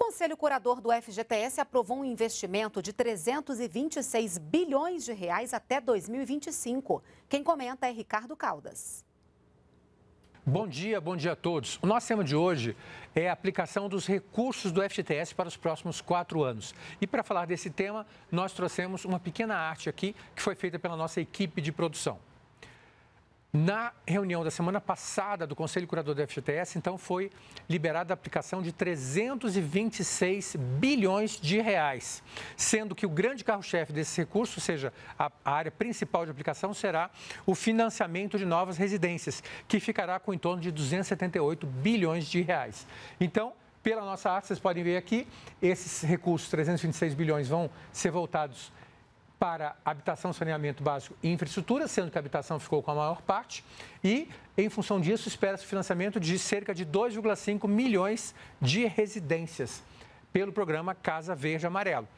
O Conselho Curador do FGTS aprovou um investimento de 326 bilhões de reais até 2025. Quem comenta é Ricardo Caldas. Bom dia, bom dia a todos. O nosso tema de hoje é a aplicação dos recursos do FGTS para os próximos quatro anos. E para falar desse tema, nós trouxemos uma pequena arte aqui que foi feita pela nossa equipe de produção. Na reunião da semana passada do Conselho Curador da FGTS, então foi liberada a aplicação de 326 bilhões de reais, sendo que o grande carro-chefe desse recurso, ou seja, a área principal de aplicação, será o financiamento de novas residências, que ficará com em torno de 278 bilhões de reais. Então, pela nossa arte, vocês podem ver aqui, esses recursos, 326 bilhões, vão ser voltados para habitação, saneamento básico e infraestrutura, sendo que a habitação ficou com a maior parte, e em função disso espera-se financiamento de cerca de 2,5 milhões de residências pelo programa Casa Verde Amarelo.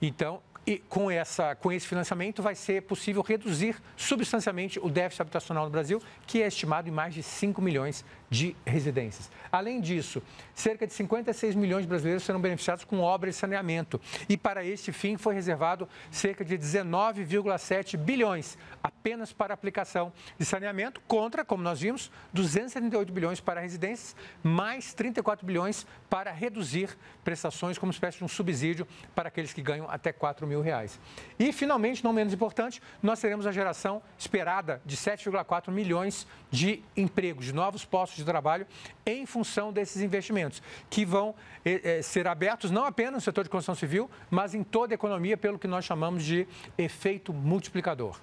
Então, e com, essa, com esse financiamento vai ser possível reduzir substancialmente o déficit habitacional no Brasil, que é estimado em mais de 5 milhões de residências. Além disso, cerca de 56 milhões de brasileiros serão beneficiados com obras de saneamento. E para este fim foi reservado cerca de 19,7 bilhões apenas para aplicação de saneamento, contra, como nós vimos, 278 bilhões para residências, mais 34 bilhões para reduzir prestações como espécie de um subsídio para aqueles que ganham até 4 mil reais. E, finalmente, não menos importante, nós teremos a geração esperada de 7,4 milhões de empregos, de novos postos de trabalho em função desses investimentos, que vão eh, eh, ser abertos não apenas no setor de construção civil, mas em toda a economia, pelo que nós chamamos de efeito multiplicador.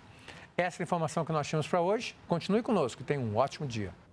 Essa é a informação que nós tínhamos para hoje. Continue conosco, tenha um ótimo dia.